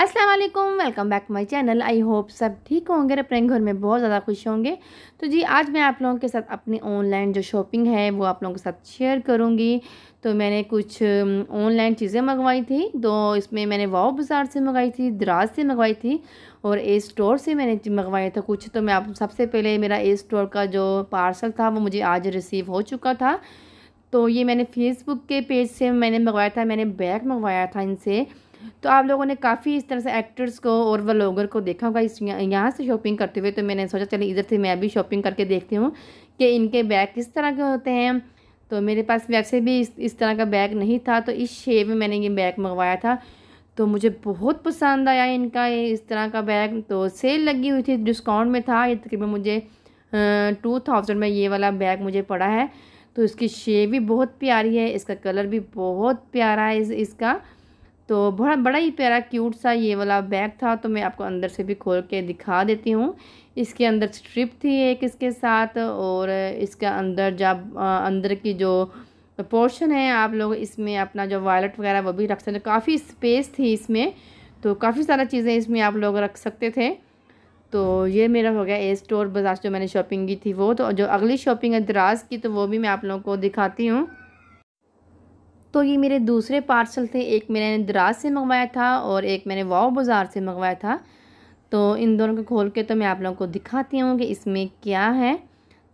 अस्सलाम वालेकुम welcome back my channel I hope सब ठीक होंगे और अपने घर में बहुत ज़्यादा खुश होंगे तो जी आज मैं आप लोगों के साथ अपनी ऑनलाइन जो शॉपिंग है वो आप लोगों के साथ शेयर करूँगी तो मैंने कुछ ऑनलाइन um, चीज़ें मंगवाई थी तो इसमें मैंने वाव बाज़ार से मंगवाई थी दराज से मंगवाई थी और ए स्टोर से मैंने मंगवाया था कुछ तो मैं आप सबसे पहले मेरा ए स्टोर का जो पार्सल था वो मुझे आज रिसीव हो चुका था तो ये मैंने फेसबुक के पेज से मैंने मंगवाया था मैंने बैग मंगवाया था इनसे तो आप लोगों ने काफ़ी इस तरह से एक्टर्स को और व्लॉगर को देखा होगा इस यहाँ से शॉपिंग करते हुए तो मैंने सोचा चले इधर से मैं भी शॉपिंग करके देखती हूँ कि इनके बैग किस तरह के होते हैं तो मेरे पास वैसे भी इस इस तरह का बैग नहीं था तो इस शेप में मैंने ये बैग मंगवाया था तो मुझे बहुत पसंद आया इनका ये इस तरह का बैग तो सेल लगी हुई थी डिस्काउंट में था ये तकरीबन मुझे टू थाउजेंड में ये वाला बैग मुझे पड़ा है तो इसकी शेप भी बहुत प्यारी है इसका कलर भी बहुत प्यारा है इस, इसका तो बड़ा बड़ा ही प्यारा क्यूट सा ये वाला बैग था तो मैं आपको अंदर से भी खोल के दिखा देती हूँ इसके अंदर स्ट्रिप थी एक इसके साथ और इसका अंदर जब अंदर की जो पोर्शन है आप लोग इसमें अपना जो वॉलेट वगैरह वो भी रख सकते काफ़ी स्पेस थी इसमें तो काफ़ी सारा चीज़ें इसमें आप लोग रख सकते थे तो ये मेरा हो गया ए स्टोर बाजार जो मैंने शॉपिंग की थी वो तो जो अगली शॉपिंग है दराज की तो वो भी मैं आप लोगों को दिखाती हूँ तो ये मेरे दूसरे पार्सल थे एक मैंने दराज से मंगवाया था और एक मैंने वाओ बाज़ार से मंगवाया था तो इन दोनों को खोल के तो मैं आप लोगों को दिखाती हूँ कि इसमें क्या है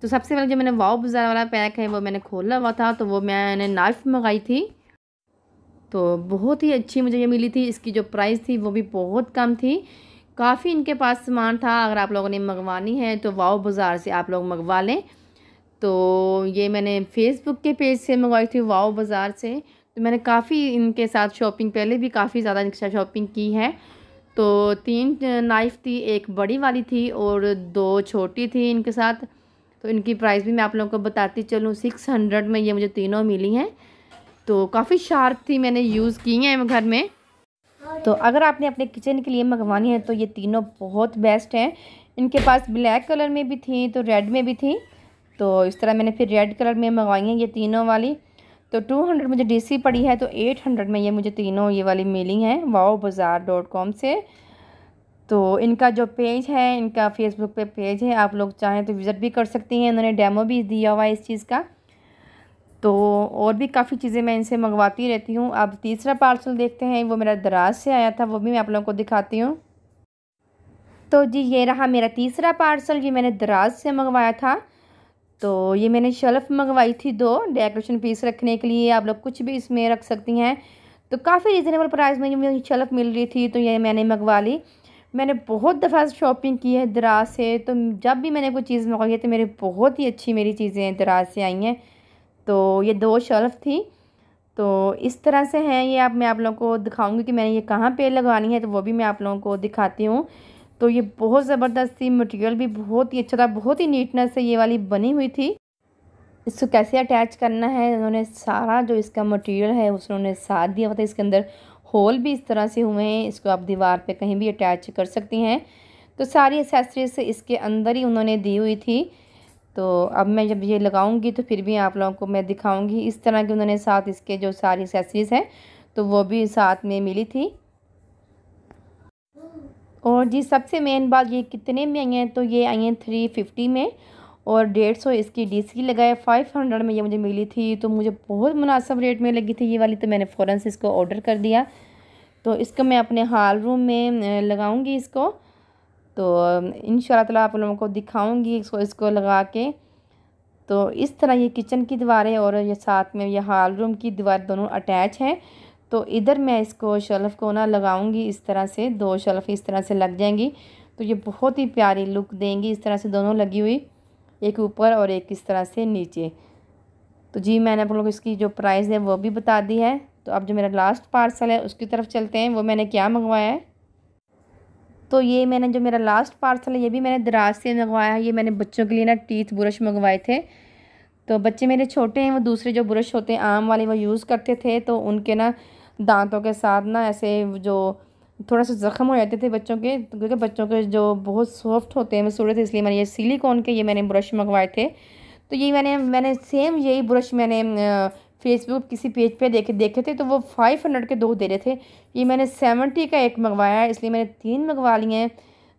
तो सबसे पहले जो मैंने वाओ बाज़ार वाला पैक है वो मैंने खोला हुआ था तो वो मैंने नाइफ़ मंगाई थी तो बहुत ही अच्छी मुझे ये मिली थी इसकी जो प्राइस थी वो भी बहुत कम थी काफ़ी इनके पास सामान था अगर आप लोगों ने मंगवानी है तो वाओ बाज़ार से आप लोग मंगवा लें तो ये मैंने फ़ेसबुक के पेज से मंगवाई थी वाओ बाज़ार से तो मैंने काफ़ी इनके साथ शॉपिंग पहले भी काफ़ी ज़्यादा इनके शॉपिंग की है तो तीन नाइफ़ थी एक बड़ी वाली थी और दो छोटी थी इनके साथ तो इनकी प्राइस भी मैं आप लोगों को बताती चलूँ सिक्स हंड्रेड में ये मुझे तीनों मिली हैं तो काफ़ी शार्प थी मैंने यूज़ की हैं घर में तो अगर आपने अपने किचन के लिए मंगवानी है तो ये तीनों बहुत बेस्ट हैं इनके पास ब्लैक कलर में भी थी तो रेड में भी थी तो इस तरह मैंने फिर रेड कलर में मंगवाई हैं ये तीनों वाली तो टू हंड्रेड मुझे डीसी पड़ी है तो एट हंड्रेड में ये मुझे तीनों ये वाली मिली हैं वाओ बाज़ार डॉट कॉम से तो इनका जो पेज है इनका फेसबुक पे पेज है आप लोग चाहें तो विज़िट भी कर सकती हैं इन्होंने डेमो भी दिया हुआ है इस चीज़ का तो और भी काफ़ी चीज़ें मैं इनसे मंगवाती रहती हूँ अब तीसरा पार्सल देखते हैं वो मेरा दराज से आया था वो भी मैं आप लोगों को दिखाती हूँ तो जी ये रहा मेरा तीसरा पार्सल ये मैंने दराज से मंगवाया था तो ये मैंने शेल्फ़ मंगवाई थी दो डेकोरेशन पीस रखने के लिए आप लोग कुछ भी इसमें रख सकती हैं तो काफ़ी रिजनेबल प्राइस में मुझे शेल्फ़ मिल रही थी तो ये मैंने मंगवा ली मैंने बहुत दफ़ा शॉपिंग की है दराज से तो जब भी मैंने कोई चीज़ मंगवाई है तो मेरे बहुत ही अच्छी मेरी चीज़ें दराज से आई हैं तो ये दो शेल्फ़ थी तो इस तरह से हैं ये आप मैं आप लोगों को दिखाऊंगी कि मैंने ये कहाँ पे लगवानी है तो वो भी मैं आप लोगों को दिखाती हूँ तो ये बहुत ज़बरदस्त थी मटेरियल भी बहुत ही अच्छा था बहुत ही नीटनेस से ये वाली बनी हुई थी इसको कैसे अटैच करना है उन्होंने सारा जो इसका मटेरियल है उन्होंने साथ दिया हुआ मतलब था इसके अंदर होल भी इस तरह से हुए हैं इसको आप दीवार पे कहीं भी अटैच कर सकती हैं तो सारी एसेसरीज इसके अंदर ही उन्होंने दी हुई थी तो अब मैं जब ये लगाऊंगी तो फिर भी आप लोगों को मैं दिखाऊंगी इस तरह के उन्होंने साथ इसके जो सारी एसेसरीज़ हैं तो वो भी साथ में मिली थी और जी सबसे मेन बात ये कितने में आई हैं तो ये आई हैं थ्री फिफ्टी में और डेढ़ सौ इसकी डी सी लगाए फाइव हंड्रेड में ये मुझे मिली थी तो मुझे बहुत मुनासब रेट में लगी थी ये वाली तो मैंने फ़ौर से इसको ऑर्डर कर दिया तो इसको मैं अपने हाल रूम में लगाऊंगी इसको तो इन ताला आप लोगों को दिखाऊँगी इसको इसको लगा के तो इस तरह ये किचन की दीवारें और ये साथ में ये हाल रूम की दीवार दोनों अटैच हैं तो इधर मैं इसको शलफ़ को ना लगाऊंगी इस तरह से दो शलफ़ इस तरह से लग जाएंगी तो ये बहुत ही प्यारी लुक देंगी इस तरह से दोनों लगी हुई एक ऊपर और एक इस तरह से नीचे तो जी मैंने आप लोग इसकी जो प्राइस है वो भी बता दी है तो अब जो मेरा लास्ट पार्सल है उसकी तरफ चलते हैं वो मैंने क्या मंगवाया है तो ये मैंने जो मेरा लास्ट पार्सल है ये भी मैंने दराज से मंगवाया है ये मैंने बच्चों के लिए ना टीथ ब्रश मंगवाए थे तो बच्चे मेरे छोटे हैं वो दूसरे जो ब्रश होते हैं आम वाले वो यूज़ करते थे तो उनके ना दांतों के साथ ना ऐसे जो थोड़ा सा ज़ख़म हो जाते थे बच्चों के तो क्योंकि बच्चों के जो बहुत सॉफ्ट होते हैं मसूरत इसलिए मैंने ये सिलिकॉन के ये मैंने ब्रश मंगवाए थे तो ये मैंने मैंने सेम यही ब्रश मैंने फेसबुक किसी पेज पे देखे देखे थे तो वो फाइव हंड्रेड के दो दे रहे थे ये मैंने सेवेंटी का एक मंगवाया है इसलिए मैंने तीन मंगवा लिए हैं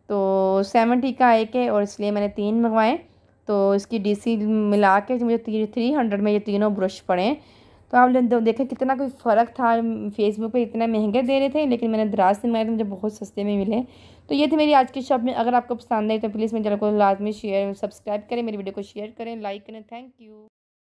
तो सेवेंटी का एक है और इसलिए मैंने तीन मंगवाए तो इसकी डीसी मिला के मुझे थ्री हंड्रेड में ये तीनों ब्रश पड़े तो आप देखें कितना कोई फ़र्क था फेसबुक पे इतना महंगे दे रहे थे लेकिन मैंने दराज से मंगाए थे मुझे बहुत सस्ते में मिले तो ये थी मेरी आज की शॉप में अगर आपको पसंद आई तो प्लीज़ मेरे चैनल को लाजमी शेयर सब्सक्राइब करें मेरी वीडियो को शेयर करें लाइक करें थैंक यू